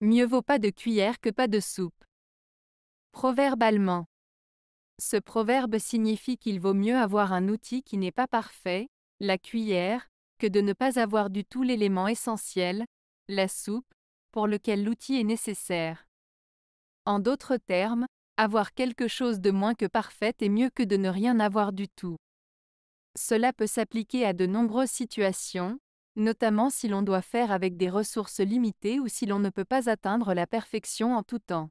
Mieux vaut pas de cuillère que pas de soupe. Proverbe allemand. Ce proverbe signifie qu'il vaut mieux avoir un outil qui n'est pas parfait, la cuillère, que de ne pas avoir du tout l'élément essentiel, la soupe, pour lequel l'outil est nécessaire. En d'autres termes, avoir quelque chose de moins que parfait est mieux que de ne rien avoir du tout. Cela peut s'appliquer à de nombreuses situations, notamment si l'on doit faire avec des ressources limitées ou si l'on ne peut pas atteindre la perfection en tout temps.